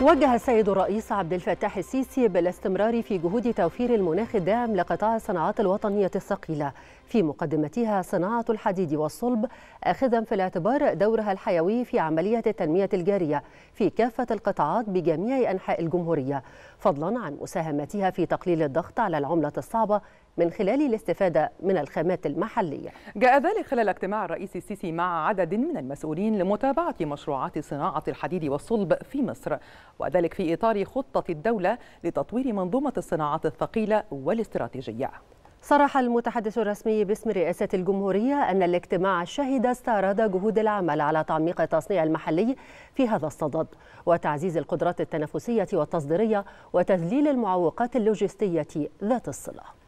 وجه السيد الرئيس عبد الفتاح السيسي بالاستمرار في جهود توفير المناخ الداعم لقطاع الصناعات الوطنية الثقيلة في مقدمتها صناعة الحديد والصلب أخذا في الاعتبار دورها الحيوي في عملية التنمية الجارية في كافة القطاعات بجميع أنحاء الجمهورية فضلا عن مساهمتها في تقليل الضغط على العملة الصعبة من خلال الاستفادة من الخامات المحلية جاء ذلك خلال اجتماع الرئيس السيسي مع عدد من المسؤولين لمتابعة مشروعات صناعة الحديد والصلب في مصر وذلك في إطار خطة الدولة لتطوير منظومة الصناعات الثقيلة والاستراتيجية صرح المتحدث الرسمي باسم رئاسة الجمهورية أن الاجتماع الشهد استعراض جهود العمل على تعميق التصنيع المحلي في هذا الصدد وتعزيز القدرات التنافسية والتصديرية وتذليل المعوقات اللوجستية ذات الصلة